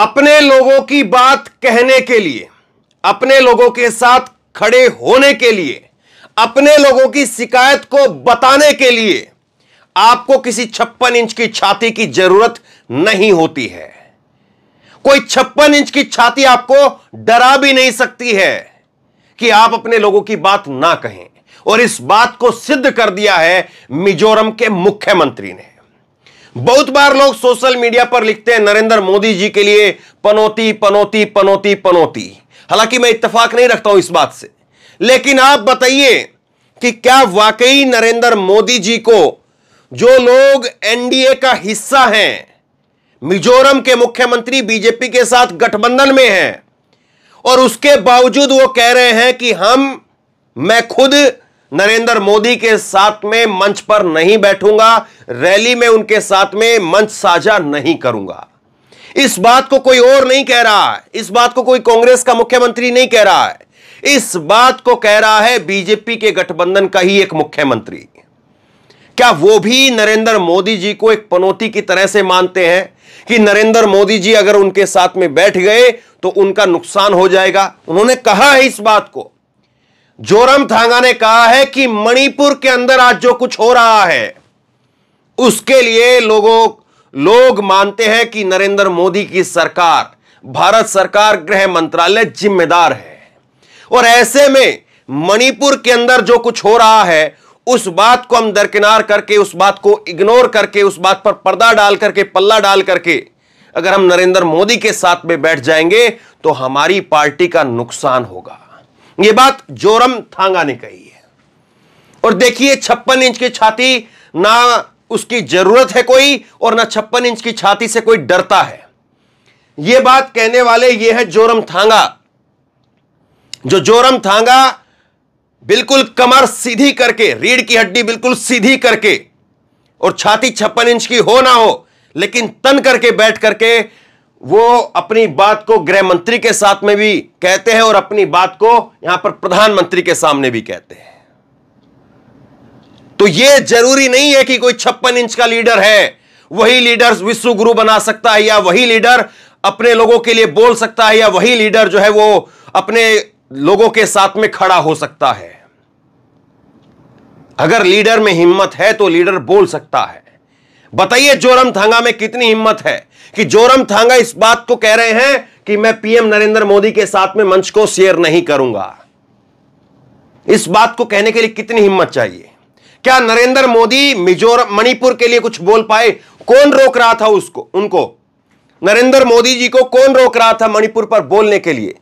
अपने लोगों की बात कहने के लिए अपने लोगों के साथ खड़े होने के लिए अपने लोगों की शिकायत को बताने के लिए आपको किसी छप्पन इंच की छाती की जरूरत नहीं होती है कोई छप्पन इंच की छाती आपको डरा भी नहीं सकती है कि आप अपने लोगों की बात ना कहें और इस बात को सिद्ध कर दिया है मिजोरम के मुख्यमंत्री ने बहुत बार लोग सोशल मीडिया पर लिखते हैं नरेंद्र मोदी जी के लिए पनौती पनौती पनौती पनौती हालांकि मैं इत्तेफाक नहीं रखता हूं इस बात से लेकिन आप बताइए कि क्या वाकई नरेंद्र मोदी जी को जो लोग एनडीए का हिस्सा हैं मिजोरम के मुख्यमंत्री बीजेपी के साथ गठबंधन में हैं और उसके बावजूद वो कह रहे हैं कि हम मैं खुद नरेंद्र मोदी के साथ में मंच पर नहीं बैठूंगा रैली में उनके साथ में मंच साझा नहीं करूंगा इस बात को कोई और नहीं कह रहा है इस बात को कोई कांग्रेस का मुख्यमंत्री नहीं कह रहा है इस बात को कह रहा है बीजेपी के गठबंधन का ही एक मुख्यमंत्री क्या वो भी नरेंद्र मोदी जी को एक पनौती की तरह से मानते हैं कि नरेंद्र मोदी जी अगर उनके साथ में बैठ गए तो उनका नुकसान हो जाएगा उन्होंने कहा है इस बात को जोरम थांगा ने कहा है कि मणिपुर के अंदर आज जो कुछ हो रहा है उसके लिए लोगों लोग मानते हैं कि नरेंद्र मोदी की सरकार भारत सरकार गृह मंत्रालय जिम्मेदार है और ऐसे में मणिपुर के अंदर जो कुछ हो रहा है उस बात को हम दरकिनार करके उस बात को इग्नोर करके उस बात पर पर्दा डाल करके पल्ला डाल करके अगर हम नरेंद्र मोदी के साथ में बैठ जाएंगे तो हमारी पार्टी का नुकसान होगा ये बात जोरम थांगा ने कही है और देखिए छप्पन इंच की छाती ना उसकी जरूरत है कोई और ना छप्पन इंच की छाती से कोई डरता है यह बात कहने वाले ये है जोरम थांगा जो जोरम थांगा बिल्कुल कमर सीधी करके रीढ़ की हड्डी बिल्कुल सीधी करके और छाती छप्पन इंच की हो ना हो लेकिन तन करके बैठ करके वो अपनी बात को गृह मंत्री के साथ में भी कहते हैं और अपनी बात को यहां पर प्रधानमंत्री के सामने भी कहते हैं तो यह जरूरी नहीं है कि कोई छप्पन इंच का लीडर है वही लीडर विश्व गुरु बना सकता है या वही लीडर अपने लोगों के लिए बोल सकता है या वही लीडर जो है वो अपने लोगों के साथ में खड़ा हो सकता है अगर लीडर में हिम्मत है तो लीडर बोल सकता है बताइए जोरम थांगा में कितनी हिम्मत है कि जोरम थांगा इस बात को कह रहे हैं कि मैं पीएम नरेंद्र मोदी के साथ में मंच को शेयर नहीं करूंगा इस बात को कहने के लिए कितनी हिम्मत चाहिए क्या नरेंद्र मोदी मिजोरम मणिपुर के लिए कुछ बोल पाए कौन रोक रहा था उसको उनको नरेंद्र मोदी जी को कौन रोक रहा था मणिपुर पर बोलने के लिए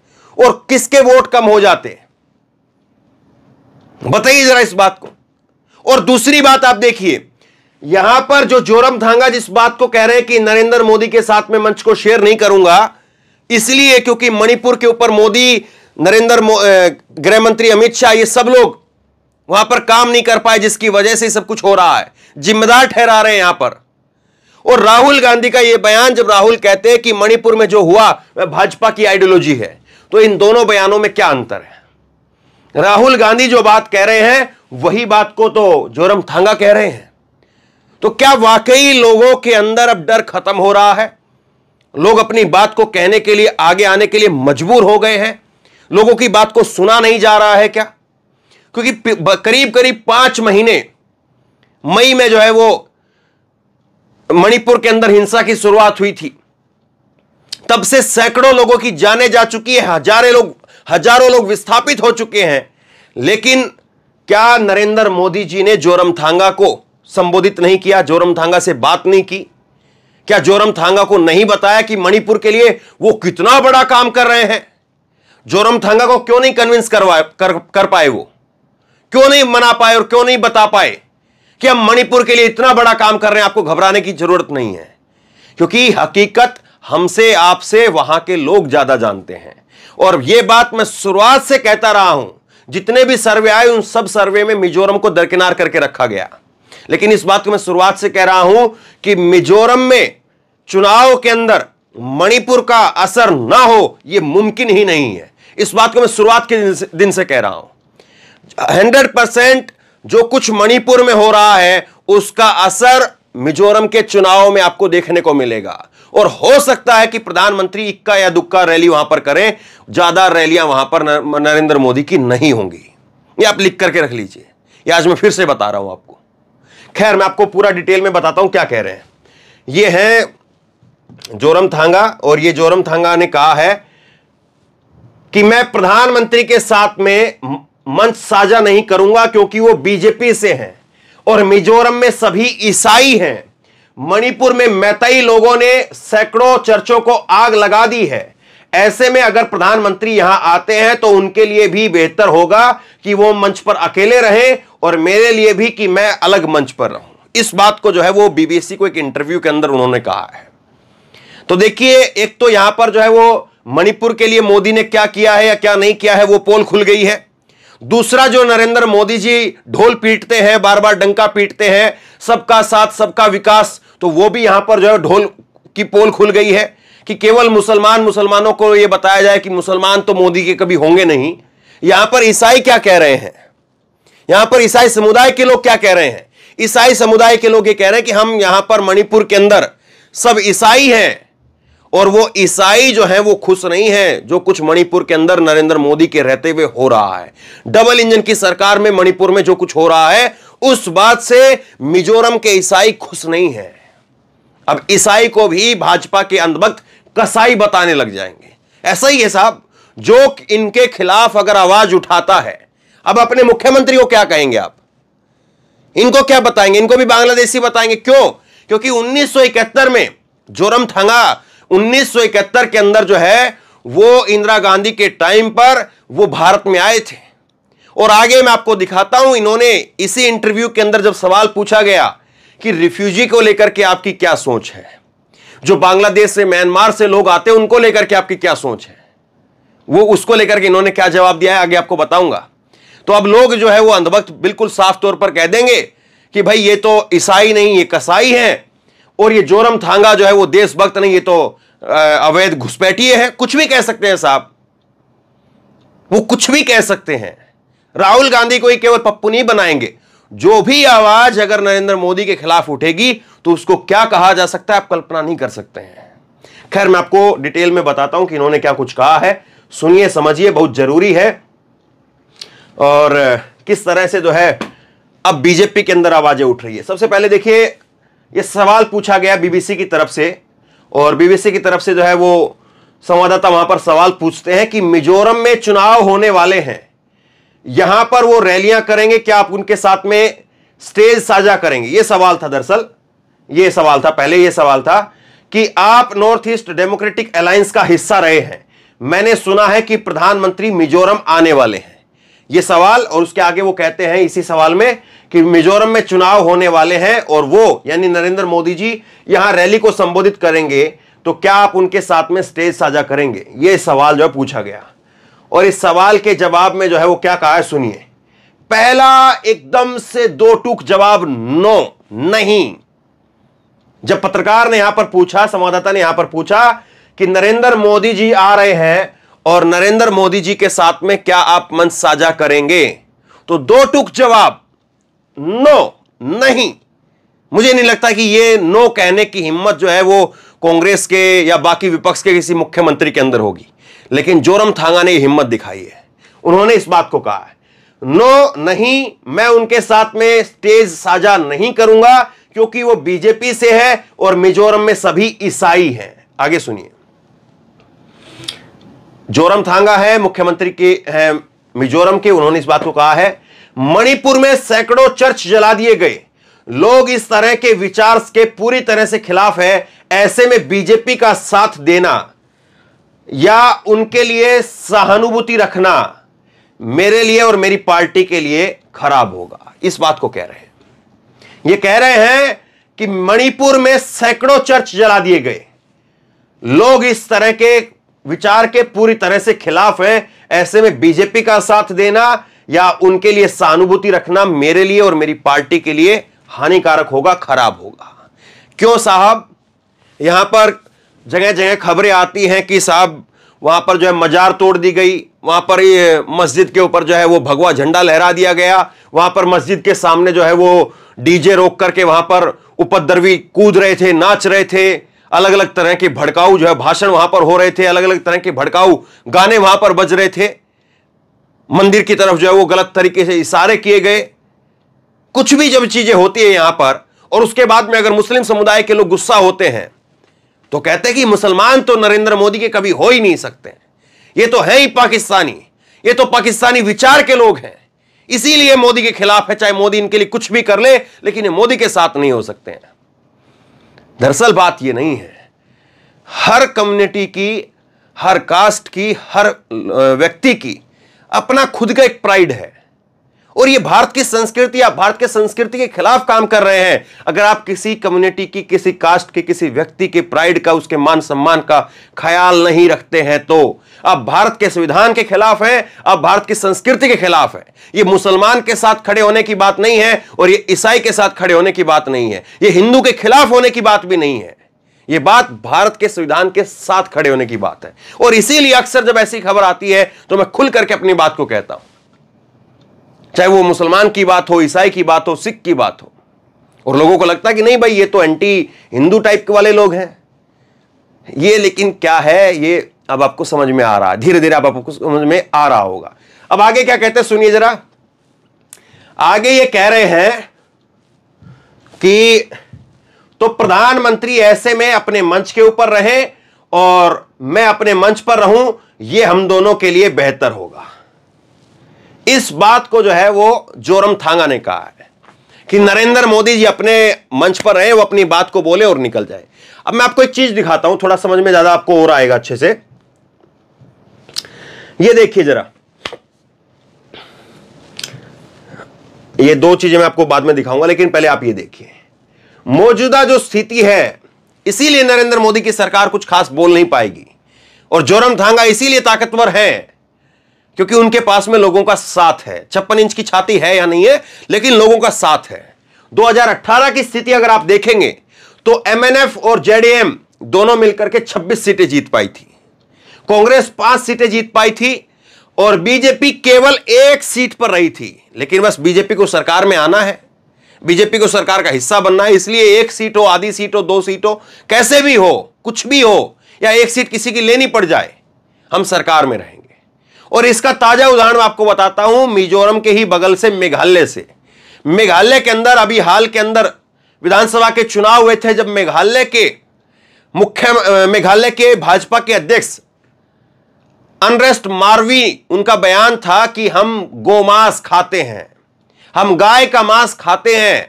और किसके वोट कम हो जाते बताइए जरा इस बात को और दूसरी बात आप देखिए यहां पर जो जोरम धांगा जिस बात को कह रहे हैं कि नरेंद्र मोदी के साथ में मंच को शेयर नहीं करूंगा इसलिए क्योंकि मणिपुर के ऊपर मोदी नरेंद्र मो, गृहमंत्री अमित शाह ये सब लोग वहां पर काम नहीं कर पाए जिसकी वजह से सब कुछ हो रहा है जिम्मेदार ठहरा रहे हैं यहां पर और राहुल गांधी का यह बयान जब राहुल कहते हैं कि मणिपुर में जो हुआ वह भाजपा की आइडियोलॉजी है तो इन दोनों बयानों में क्या अंतर है राहुल गांधी जो बात कह रहे हैं वही बात को तो जोरम थांगा कह रहे हैं तो क्या वाकई लोगों के अंदर अब डर खत्म हो रहा है लोग अपनी बात को कहने के लिए आगे आने के लिए मजबूर हो गए हैं लोगों की बात को सुना नहीं जा रहा है क्या क्योंकि करीब करीब पांच महीने मई में जो है वो मणिपुर के अंदर हिंसा की शुरुआत हुई थी तब से सैकड़ों लोगों की जाने जा चुकी है हजारे लोग हजारों लोग विस्थापित हो चुके हैं लेकिन क्या नरेंद्र मोदी जी ने जोरमथांगा को संबोधित नहीं किया जोरमथांगा से बात नहीं की क्या जोरमथांगा को नहीं बताया कि मणिपुर के लिए वो कितना बड़ा काम कर रहे हैं जोरमथांगा को क्यों नहीं कन्विंस करवा कर, कर पाए वो क्यों नहीं मना पाए और क्यों नहीं बता पाए कि हम मणिपुर के लिए इतना बड़ा काम कर रहे हैं आपको घबराने की जरूरत नहीं है क्योंकि हकीकत हमसे आपसे वहां के लोग ज्यादा जानते हैं और यह बात मैं शुरुआत से कहता रहा हूं जितने भी सर्वे आए उन सब सर्वे में मिजोरम को दरकिनार करके रखा गया लेकिन इस बात को मैं शुरुआत से कह रहा हूं कि मिजोरम में चुनाव के अंदर मणिपुर का असर ना हो यह मुमकिन ही नहीं है इस बात को मैं शुरुआत के दिन से, दिन से कह रहा हूं हंड्रेड परसेंट जो कुछ मणिपुर में हो रहा है उसका असर मिजोरम के चुनाव में आपको देखने को मिलेगा और हो सकता है कि प्रधानमंत्री इक्का या दुक्का रैली वहां पर करें ज्यादा रैलियां वहां पर नरेंद्र मोदी की नहीं होंगी ये आप लिख करके रख लीजिए ये आज मैं फिर से बता रहा हूं आपको खैर मैं आपको पूरा डिटेल में बताता हूं क्या कह रहे हैं ये है जोरम थांगा और ये जोरम थांगा ने कहा है कि मैं प्रधानमंत्री के साथ में मंच साझा नहीं करूंगा क्योंकि वो बीजेपी से हैं और मिजोरम में सभी ईसाई हैं मणिपुर में मैतई लोगों ने सैकड़ों चर्चों को आग लगा दी है ऐसे में अगर प्रधानमंत्री यहां आते हैं तो उनके लिए भी बेहतर होगा कि वो मंच पर अकेले रहें और मेरे लिए भी कि मैं अलग मंच पर रहूं इस बात को जो है वो बीबीसी को एक इंटरव्यू के अंदर उन्होंने कहा है तो देखिए एक तो यहां पर जो है वो मणिपुर के लिए मोदी ने क्या किया है या क्या नहीं किया है वो पोल खुल गई है दूसरा जो नरेंद्र मोदी जी ढोल पीटते हैं बार बार डंका पीटते हैं सबका साथ सबका विकास तो वो भी यहां पर जो है ढोल की पोल खुल गई है कि केवल मुसलमान मुसलमानों को यह बताया जाए कि मुसलमान तो मोदी के कभी होंगे नहीं यहां पर ईसाई क्या कह रहे हैं यहां पर ईसाई समुदाय के लोग क्या कह रहे हैं ईसाई समुदाय के लोग ये कह रहे हैं कि हम यहां पर मणिपुर के अंदर सब ईसाई हैं और वो ईसाई जो है वो खुश नहीं है जो कुछ मणिपुर के अंदर नरेंद्र मोदी के रहते हुए हो रहा है डबल इंजन की सरकार में मणिपुर में जो कुछ हो रहा है उस बात से मिजोरम के ईसाई खुश नहीं है अब ईसाई को भी भाजपा के अंधभक्त कसाई बताने लग जाएंगे ऐसा ही है साहब जो इनके खिलाफ अगर आवाज उठाता है अब अपने मुख्यमंत्री को क्या कहेंगे आप इनको क्या बताएंगे इनको भी बांग्लादेशी बताएंगे क्यों क्योंकि उन्नीस में जोरम थंगा उन्नीस के अंदर जो है वो इंदिरा गांधी के टाइम पर वो भारत में आए थे और आगे मैं आपको दिखाता हूं इन्होंने इसी इंटरव्यू के अंदर जब सवाल पूछा गया कि रिफ्यूजी को लेकर के आपकी क्या सोच है जो बांग्लादेश से म्यांमार से लोग आते हैं उनको लेकर के आपकी क्या सोच है वो उसको लेकर के इन्होंने क्या जवाब दिया है आगे आपको बताऊंगा तो अब लोग जो है वो अंधभक्त बिल्कुल साफ तौर पर कह देंगे कि भाई ये तो ईसाई नहीं ये कसाई है और ये जोरम थांगा जो है वो देशभक्त नहीं ये तो अवैध घुसपैठिए है कुछ भी कह सकते हैं साहब वो कुछ भी कह सकते हैं राहुल गांधी को ही केवल पप्पू नहीं बनाएंगे जो भी आवाज अगर नरेंद्र मोदी के खिलाफ उठेगी तो उसको क्या कहा जा सकता है आप कल्पना नहीं कर सकते हैं खैर मैं आपको डिटेल में बताता हूं कि इन्होंने क्या कुछ कहा है सुनिए समझिए बहुत जरूरी है और किस तरह से जो है अब बीजेपी के अंदर आवाजें उठ रही है सबसे पहले देखिए यह सवाल पूछा गया बीबीसी की तरफ से और बीबीसी की तरफ से जो है वो संवाददाता वहां पर सवाल पूछते हैं कि मिजोरम में चुनाव होने वाले हैं यहां पर वो रैलियां करेंगे क्या आप उनके साथ में स्टेज साझा करेंगे ये सवाल था दरअसल ये सवाल था पहले ये सवाल था कि आप नॉर्थ ईस्ट डेमोक्रेटिक अलायंस का हिस्सा रहे हैं मैंने सुना है कि प्रधानमंत्री मिजोरम आने वाले हैं ये सवाल और उसके आगे वो कहते हैं इसी सवाल में कि मिजोरम में चुनाव होने वाले हैं और वो यानी नरेंद्र मोदी जी यहां रैली को संबोधित करेंगे तो क्या आप उनके साथ में स्टेज साझा करेंगे ये सवाल जो है पूछा गया और इस सवाल के जवाब में जो है वो क्या कहा है सुनिए पहला एकदम से दो टूक जवाब नो नहीं जब पत्रकार ने यहां पर पूछा संवाददाता ने यहां पर पूछा कि नरेंद्र मोदी जी आ रहे हैं और नरेंद्र मोदी जी के साथ में क्या आप मंच साझा करेंगे तो दो टुक जवाब नो नहीं मुझे नहीं लगता कि ये नो कहने की हिम्मत जो है वो कांग्रेस के या बाकी विपक्ष के किसी मुख्यमंत्री के अंदर होगी लेकिन जोरम थांगा ने हिम्मत दिखाई है उन्होंने इस बात को कहा है नो नहीं मैं उनके साथ में स्टेज साझा नहीं करूंगा क्योंकि वो बीजेपी से है और मिजोरम में सभी ईसाई हैं आगे सुनिए जोरम थांगा है मुख्यमंत्री के हैं मिजोरम के उन्होंने इस बात को कहा है मणिपुर में सैकड़ों चर्च जला दिए गए लोग इस तरह के विचार के पूरी तरह से खिलाफ है ऐसे में बीजेपी का साथ देना या उनके लिए सहानुभूति रखना मेरे लिए और मेरी पार्टी के लिए खराब होगा इस बात को कह रहे हैं ये कह रहे हैं कि मणिपुर में सैकड़ों चर्च जला दिए गए लोग इस तरह के विचार के पूरी तरह से खिलाफ हैं ऐसे में बीजेपी का साथ देना या उनके लिए सहानुभूति रखना मेरे लिए और मेरी पार्टी के लिए हानिकारक होगा खराब होगा क्यों साहब यहां पर जगह जगह खबरें आती हैं कि साहब वहां पर जो है मजार तोड़ दी गई वहां पर ये मस्जिद के ऊपर जो है वो भगवा झंडा लहरा दिया गया वहां पर मस्जिद के सामने जो है वो डीजे रोक करके वहां पर उपद्रवी कूद रहे थे नाच रहे थे अलग अलग तरह के भड़काऊ जो है भाषण वहां पर हो रहे थे अलग अलग तरह के भड़काऊ गाने वहां पर बज रहे थे मंदिर की तरफ जो है वो गलत तरीके से इशारे किए गए कुछ भी जब चीज़ें होती है यहाँ पर और उसके बाद में अगर मुस्लिम समुदाय के लोग गुस्सा होते हैं तो कहते कि मुसलमान तो नरेंद्र मोदी के कभी हो ही नहीं सकते ये तो है ही पाकिस्तानी ये तो पाकिस्तानी विचार के लोग हैं इसीलिए मोदी के खिलाफ है चाहे मोदी इनके लिए कुछ भी कर ले लेकिन ये मोदी के साथ नहीं हो सकते हैं दरअसल बात ये नहीं है हर कम्युनिटी की हर कास्ट की हर व्यक्ति की अपना खुद का एक प्राइड है और ये भारत की संस्कृति या भारत के संस्कृति के खिलाफ काम कर रहे हैं अगर आप किसी कम्युनिटी की किसी कास्ट के किसी व्यक्ति के प्राइड का उसके मान सम्मान का ख्याल नहीं रखते हैं तो आप भारत के संविधान के खिलाफ हैं आप भारत की संस्कृति के खिलाफ है ये मुसलमान के साथ खड़े होने की बात नहीं है और ये ईसाई के साथ खड़े होने की बात नहीं है ये हिंदू के खिलाफ होने की बात भी नहीं है यह बात भारत के संविधान के साथ खड़े होने की बात है और इसीलिए अक्सर जब ऐसी खबर आती है तो मैं खुल करके अपनी बात को कहता हूं चाहे वो मुसलमान की बात हो ईसाई की बात हो सिख की बात हो और लोगों को लगता है कि नहीं भाई ये तो एंटी हिंदू टाइप के वाले लोग हैं ये लेकिन क्या है ये अब आपको समझ में आ रहा है धीरे धीरे अब आपको समझ में आ रहा होगा अब आगे क्या कहते हैं सुनिए जरा आगे ये कह रहे हैं कि तो प्रधानमंत्री ऐसे में अपने मंच के ऊपर रहे और मैं अपने मंच पर रहूं यह हम दोनों के लिए बेहतर होगा इस बात को जो है वो जोरम थांगा ने कहा है कि नरेंद्र मोदी जी अपने मंच पर रहे वो अपनी बात को बोले और निकल जाए अब मैं आपको एक चीज दिखाता हूं थोड़ा समझ में ज्यादा आपको और आएगा अच्छे से ये देखिए जरा ये दो चीजें मैं आपको बाद में दिखाऊंगा लेकिन पहले आप ये देखिए मौजूदा जो स्थिति है इसीलिए नरेंद्र मोदी की सरकार कुछ खास बोल नहीं पाएगी और जोरम थांगा इसीलिए ताकतवर है क्योंकि उनके पास में लोगों का साथ है छप्पन इंच की छाती है या नहीं है लेकिन लोगों का साथ है 2018 की स्थिति अगर आप देखेंगे तो एमएनएफ और जेडीएम दोनों मिलकर के 26 सीटें जीत पाई थी कांग्रेस पांच सीटें जीत पाई थी और बीजेपी केवल एक सीट पर रही थी लेकिन बस बीजेपी को सरकार में आना है बीजेपी को सरकार का हिस्सा बनना है इसलिए एक सीट हो आधी सीट हो दो सीट हो कैसे भी हो कुछ भी हो या एक सीट किसी की लेनी पड़ जाए हम सरकार में रहेंगे और इसका ताजा उदाहरण मैं आपको बताता हूं मिजोरम के ही बगल से मेघालय से मेघालय के अंदर अभी हाल के अंदर विधानसभा के चुनाव हुए थे जब मेघालय के मुख्य मेघालय के भाजपा के अध्यक्ष अनरेस्ट मारवी उनका बयान था कि हम गोमांस खाते हैं हम गाय का मांस खाते हैं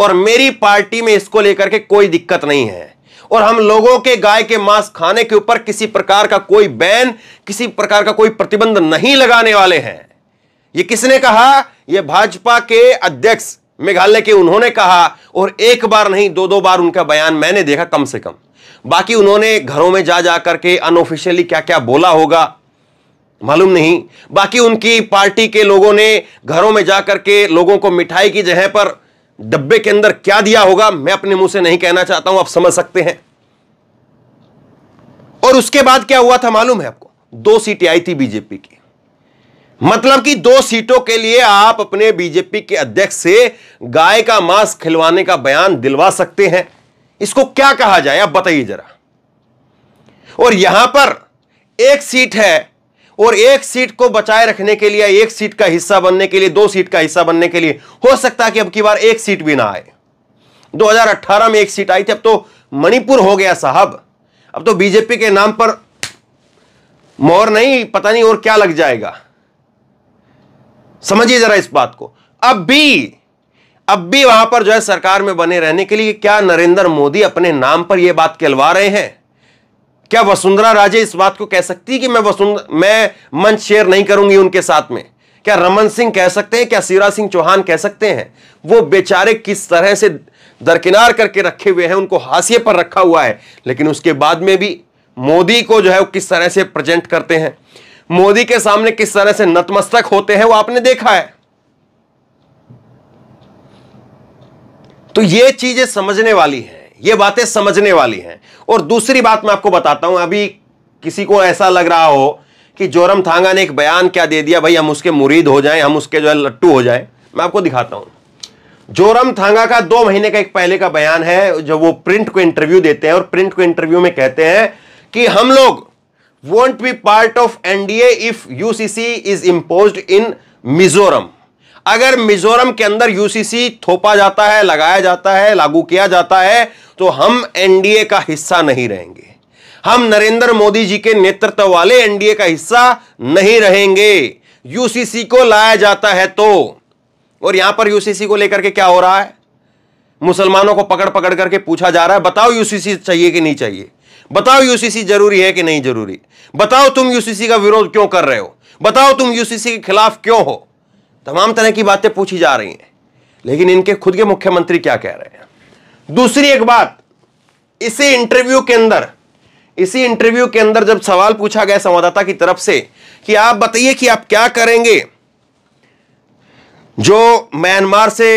और मेरी पार्टी में इसको लेकर के कोई दिक्कत नहीं है और हम लोगों के गाय के मांस खाने के ऊपर किसी प्रकार का कोई बैन किसी प्रकार का कोई प्रतिबंध नहीं लगाने वाले हैं ये किसने कहा यह भाजपा के अध्यक्ष मेघालय के उन्होंने कहा और एक बार नहीं दो दो बार उनका बयान मैंने देखा कम से कम बाकी उन्होंने घरों में जा जाकर के अनऑफिशियली क्या क्या बोला होगा मालूम नहीं बाकी उनकी पार्टी के लोगों ने घरों में जाकर के लोगों को मिठाई की जगह पर डब्बे के अंदर क्या दिया होगा मैं अपने मुंह से नहीं कहना चाहता हूं आप समझ सकते हैं और उसके बाद क्या हुआ था मालूम है आपको दो सीटें आई थी बीजेपी की मतलब कि दो सीटों के लिए आप अपने बीजेपी के अध्यक्ष से गाय का मांस खिलवाने का बयान दिलवा सकते हैं इसको क्या कहा जाए आप बताइए जरा और यहां पर एक सीट है और एक सीट को बचाए रखने के लिए एक सीट का हिस्सा बनने के लिए दो सीट का हिस्सा बनने के लिए हो सकता है कि अब की बार एक सीट भी ना आए 2018 में एक सीट आई थी अब तो मणिपुर हो गया साहब अब तो बीजेपी के नाम पर मोर नहीं पता नहीं और क्या लग जाएगा समझिए जरा इस बात को अब भी अब भी वहां पर जो है सरकार में बने रहने के लिए क्या नरेंद्र मोदी अपने नाम पर यह बात कहलवा रहे हैं क्या वसुंधरा राजे इस बात को कह सकती है कि मैं वसुंधरा मैं मंच शेयर नहीं करूंगी उनके साथ में क्या रमन सिंह कह सकते हैं क्या शिवराज सिंह चौहान कह सकते हैं वो बेचारे किस तरह से दरकिनार करके रखे हुए हैं उनको हाशिए पर रखा हुआ है लेकिन उसके बाद में भी मोदी को जो है वो किस तरह से प्रेजेंट करते हैं मोदी के सामने किस तरह से नतमस्तक होते हैं वो आपने देखा है तो ये चीजें समझने वाली है ये बातें समझने वाली हैं और दूसरी बात मैं आपको बताता हूं अभी किसी को ऐसा लग रहा हो कि जोरम थांगा ने एक बयान क्या दे दिया भाई हम उसके मुरीद हो जाएं हम उसके जो है लट्टू हो जाएं मैं आपको दिखाता हूं जोरम थांगा का दो महीने का एक पहले का बयान है जो वो प्रिंट को इंटरव्यू देते हैं और प्रिंट को इंटरव्यू में कहते हैं कि हम लोग won't be part of NDA if UCC is impose in Mizoram अगर मिजोरम के अंदर यूसीसी थोपा जाता है लगाया जाता है लागू किया जाता है तो हम एनडीए का हिस्सा नहीं रहेंगे हम नरेंद्र मोदी जी के नेतृत्व वाले एनडीए का हिस्सा नहीं रहेंगे यूसीसी को लाया जाता है तो और यहां पर यूसीसी को लेकर के क्या हो रहा है मुसलमानों को पकड़ पकड़ करके पूछा जा रहा है बताओ यूसीसी चाहिए कि नहीं चाहिए बताओ यूसीसी जरूरी है कि नहीं जरूरी बताओ तुम यूसीसी का विरोध क्यों कर रहे हो बताओ तुम यूसीसी के खिलाफ क्यों हो तमाम तरह की बातें पूछी जा रही हैं लेकिन इनके खुद के मुख्यमंत्री क्या कह रहे हैं दूसरी एक बात इसी इंटरव्यू के अंदर इसी इंटरव्यू के अंदर जब सवाल पूछा गया संवाददाता की तरफ से कि आप बताइए कि आप क्या करेंगे जो म्यांमार से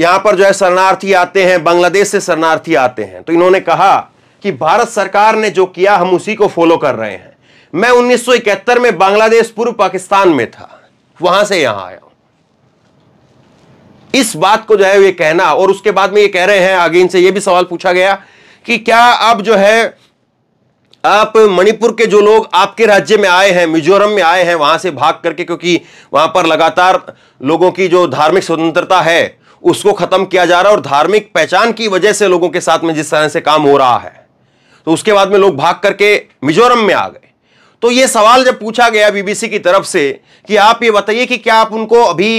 यहां पर जो है शरणार्थी आते हैं बांग्लादेश से शरणार्थी आते हैं तो इन्होंने कहा कि भारत सरकार ने जो किया हम उसी को फॉलो कर रहे हैं मैं 1971 में बांग्लादेश पूर्व पाकिस्तान में था वहां से यहां आया इस बात को जो है ये कहना और उसके बाद में ये कह रहे हैं आगे इनसे ये भी सवाल पूछा गया कि क्या आप जो है आप मणिपुर के जो लोग आपके राज्य में आए हैं मिजोरम में आए हैं वहां से भाग करके क्योंकि वहां पर लगातार लोगों की जो धार्मिक स्वतंत्रता है उसको खत्म किया जा रहा है और धार्मिक पहचान की वजह से लोगों के साथ में जिस तरह से काम हो रहा है तो उसके बाद में लोग भाग करके मिजोरम में आ गए तो ये सवाल जब पूछा गया बीबीसी की तरफ से कि आप ये बताइए कि क्या आप उनको अभी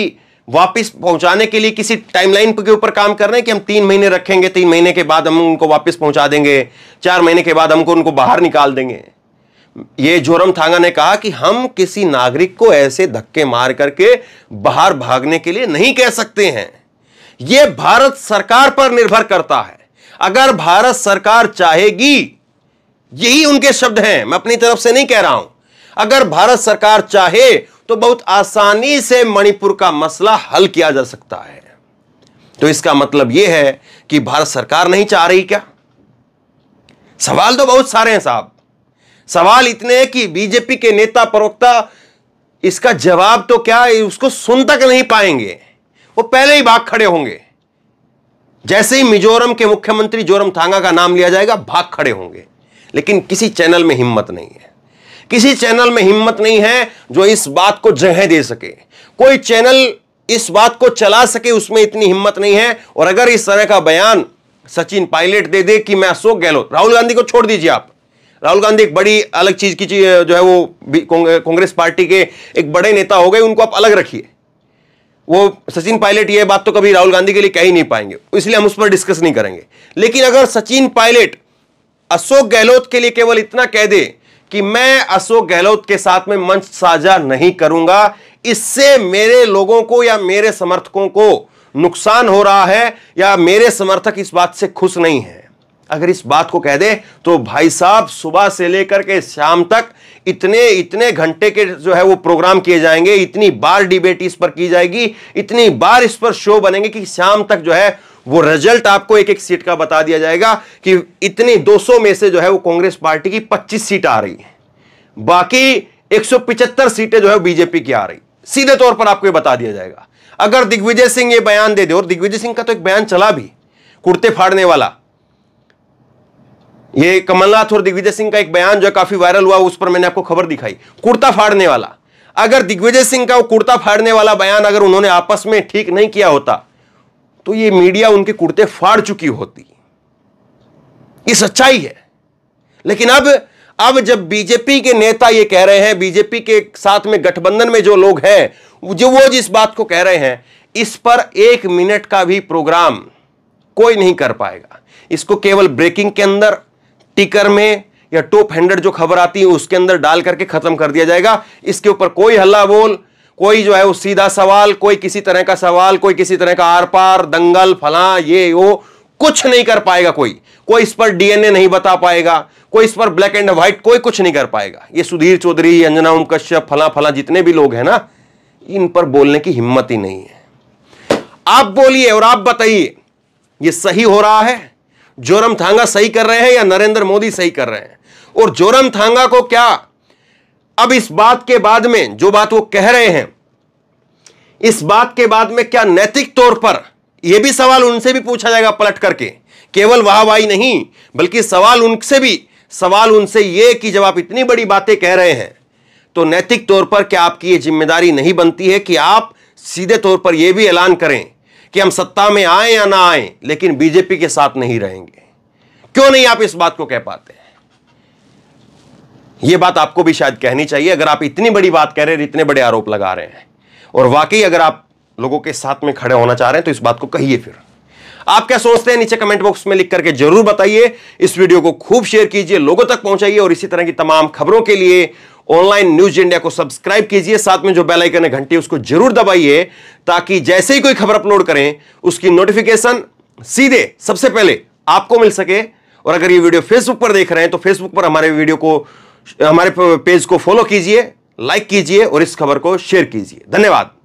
वापस पहुंचाने के लिए किसी टाइमलाइन के ऊपर काम कर रहे हैं कि हम तीन महीने रखेंगे तीन महीने के बाद हम उनको वापस पहुंचा देंगे चार महीने के बाद हमको उनको बाहर निकाल देंगे ये जोरम थांगा ने कहा कि हम किसी नागरिक को ऐसे धक्के मार करके बाहर भागने के लिए नहीं कह सकते हैं यह भारत सरकार पर निर्भर करता है अगर भारत सरकार चाहेगी यही उनके शब्द हैं मैं अपनी तरफ से नहीं कह रहा हूं अगर भारत सरकार चाहे तो बहुत आसानी से मणिपुर का मसला हल किया जा सकता है तो इसका मतलब यह है कि भारत सरकार नहीं चाह रही क्या सवाल तो बहुत सारे हैं साहब सवाल इतने हैं कि बीजेपी के नेता प्रवक्ता इसका जवाब तो क्या उसको सुन तक नहीं पाएंगे वो पहले ही भाग खड़े होंगे जैसे ही मिजोरम के मुख्यमंत्री जोरम थांगा का नाम लिया जाएगा भाग खड़े होंगे लेकिन किसी चैनल में हिम्मत नहीं है किसी चैनल में हिम्मत नहीं है जो इस बात को जगह दे सके कोई चैनल इस बात को चला सके उसमें इतनी हिम्मत नहीं है और अगर इस तरह का बयान सचिन पायलट दे दे कि मैं अशोक गहलोत राहुल गांधी को छोड़ दीजिए आप राहुल गांधी एक बड़ी अलग चीज की चीज जो है वो कांग्रेस पार्टी के एक बड़े नेता हो गए उनको आप अलग रखिए वो सचिन पायलट ये बात तो कभी राहुल गांधी के लिए कह ही नहीं पाएंगे इसलिए हम उस पर डिस्कस नहीं करेंगे लेकिन अगर सचिन पायलट अशोक गहलोत के लिए केवल इतना कह दे कि मैं अशोक गहलोत के साथ में मंच साझा नहीं करूंगा इससे मेरे लोगों को या मेरे समर्थकों को नुकसान हो रहा है या मेरे समर्थक इस बात से खुश नहीं है अगर इस बात को कह दे तो भाई साहब सुबह से लेकर के शाम तक इतने इतने घंटे के जो है वो प्रोग्राम किए जाएंगे इतनी बार डिबेट इस पर की जाएगी इतनी बार इस पर शो बनेंगे कि शाम तक जो है वो रिजल्ट आपको एक एक सीट का बता दिया जाएगा कि इतनी 200 में से जो है वो कांग्रेस पार्टी की 25 सीट आ रही है बाकी 175 सीटें जो है बीजेपी की आ रही सीधे तौर पर आपको ये बता दिया जाएगा अगर दिग्विजय सिंह ये बयान दे दे और दिग्विजय सिंह का तो एक बयान चला भी कुर्ते फाड़ने वाला ये कमलनाथ और दिग्विजय सिंह का एक बयान जो है काफी वायरल हुआ उस पर मैंने आपको खबर दिखाई कुर्ता फाड़ने वाला अगर दिग्विजय सिंह का वो कुर्ता फाड़ने वाला बयान अगर उन्होंने आपस में ठीक नहीं किया होता तो ये मीडिया उनके कुर्ते फाड़ चुकी होती ये सच्चाई है लेकिन अब अब जब बीजेपी के नेता ये कह रहे हैं बीजेपी के साथ में गठबंधन में जो लोग हैं जो वो जिस बात को कह रहे हैं इस पर एक मिनट का भी प्रोग्राम कोई नहीं कर पाएगा इसको केवल ब्रेकिंग के अंदर टिकर में या टॉप हंड्रेड जो खबर आती है उसके अंदर डाल करके खत्म कर दिया जाएगा इसके ऊपर कोई हल्ला बोल कोई जो है वो सीधा सवाल कोई किसी तरह का सवाल कोई किसी तरह का आर पार दंगल फला ये वो कुछ नहीं कर पाएगा कोई कोई इस पर डीएनए नहीं बता पाएगा कोई इस पर ब्लैक एंड व्हाइट कोई कुछ नहीं कर पाएगा ये सुधीर चौधरी अंजना ओम कश्यप फला फला जितने भी लोग हैं ना इन पर बोलने की हिम्मत ही नहीं है आप बोलिए और आप बताइए ये सही हो रहा है जोरम थांगा सही कर रहे हैं या नरेंद्र मोदी सही कर रहे हैं और जोरम थांगा को क्या अब इस बात के बाद में जो बात वो कह रहे हैं इस बात के बाद में क्या नैतिक तौर पर यह भी सवाल उनसे भी पूछा जाएगा पलट करके केवल वाहवाही नहीं बल्कि सवाल उनसे भी सवाल उनसे ये कि जब आप इतनी बड़ी बातें कह रहे हैं तो नैतिक तौर पर क्या आपकी ये जिम्मेदारी नहीं बनती है कि आप सीधे तौर पर यह भी ऐलान करें कि हम सत्ता में आए या ना आए लेकिन बीजेपी के साथ नहीं रहेंगे क्यों नहीं आप इस बात को कह पाते हैं ये बात आपको भी शायद कहनी चाहिए अगर आप इतनी बड़ी बात कह रहे हैं इतने बड़े आरोप लगा रहे हैं और वाकई अगर आप लोगों के साथ में खड़े होना चाह रहे हैं तो इस बात को कहिए फिर आप क्या सोचते हैं नीचे कमेंट बॉक्स में लिख करके जरूर बताइए इस वीडियो को खूब शेयर कीजिए लोगों तक पहुंचाइए और इसी तरह की तमाम खबरों के लिए ऑनलाइन न्यूज इंडिया को सब्सक्राइब कीजिए साथ में जो बेल आइकन है घंटी उसको जरूर दबाइए ताकि जैसे ही कोई खबर अपलोड करें उसकी नोटिफिकेशन सीधे सबसे पहले आपको मिल सके और अगर ये वीडियो फेसबुक पर देख रहे हैं तो फेसबुक पर हमारे वीडियो को हमारे पेज को फॉलो कीजिए लाइक कीजिए और इस खबर को शेयर कीजिए धन्यवाद